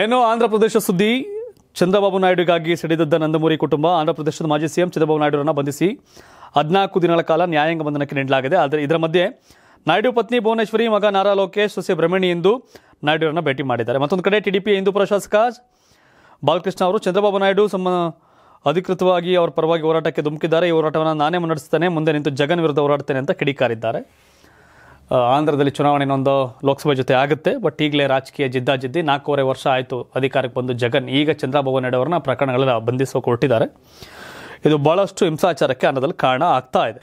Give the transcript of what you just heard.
ಏನು ಆಂಧ್ರ ಪ್ರದೇಶ ಸುದ್ದಿ ಚಂದ್ರಬಾಬು ನಾಯ್ಡುಗಾಗಿ ಸಿಡಿದದ್ದ ನಂದಮೂರಿ ಕುಟುಂಬ ಆಂಧ್ರಪ್ರದೇಶದ ಮಾಜಿ ಸಿಎಂ ಚಂದ್ರಬಾಬು ನಾಯ್ಡುರನ್ನು ಬಂಧಿಸಿ ಹದಿನಾಲ್ಕು ದಿನಗಳ ಕಾಲ ನ್ಯಾಯಾಂಗ ಬಂಧನಕ್ಕೆ ನೀಡಲಾಗಿದೆ ಆದರೆ ಇದರ ಮಧ್ಯೆ ನಾಯ್ಡು ಪತ್ನಿ ಭುವನೇಶ್ವರಿ ಮಗ ನಾರಾ ಲೋಕೇಶ್ ಸೊಸೆ ಭ್ರಮಣಿ ಎಂದು ನಾಯ್ಡುರನ್ನು ಭೇಟಿ ಮಾಡಿದ್ದಾರೆ ಮತ್ತೊಂದು ಕಡೆ ಟಿಡಿಪಿ ಹಿಂದೂಪುರ ಶಾಸಕ ಬಾಲಕೃಷ್ಣ ಅವರು ಚಂದ್ರಬಾಬು ನಾಯ್ಡು ಸಮ ಅಧಿಕೃತವಾಗಿ ಅವರ ಪರವಾಗಿ ಹೋರಾಟಕ್ಕೆ ಧುಮುಕಿದ್ದಾರೆ ಈ ಹೋರಾಟವನ್ನು ನಾನೇ ಮುನ್ನಡೆಸುತ್ತೇನೆ ಮುಂದೆ ನಿಂತು ಜಗನ್ ವಿರುದ್ಧ ಹೋರಾಡ್ತೇನೆ ಅಂತ ಕಿಡಿಕಾರಿದ್ದಾರೆ ಆಂಧ್ರದಲ್ಲಿ ಚುನಾವಣೆ ಇನ್ನೊಂದು ಲೋಕಸಭೆ ಜೊತೆ ಆಗುತ್ತೆ ಬಟ್ ಈಗಲೇ ರಾಜಕೀಯ ಜಿದ್ದಾಜಿದ್ದಿ ನಾಲ್ಕೂವರೆ ವರ್ಷ ಆಯಿತು ಅಧಿಕಾರಕ್ಕೆ ಬಂದು ಜಗನ್ ಈಗ ಚಂದ್ರಬಾಬು ನಾಯ್ಡು ಅವರನ್ನ ಪ್ರಕರಣಗಳನ್ನ ಬಂಧಿಸೋ ಕೊಟ್ಟಿದ್ದಾರೆ ಇದು ಬಹಳಷ್ಟು ಹಿಂಸಾಚಾರಕ್ಕೆ ಅನ್ನೋದಲ್ಲಿ ಕಾರಣ ಆಗ್ತಾ ಇದೆ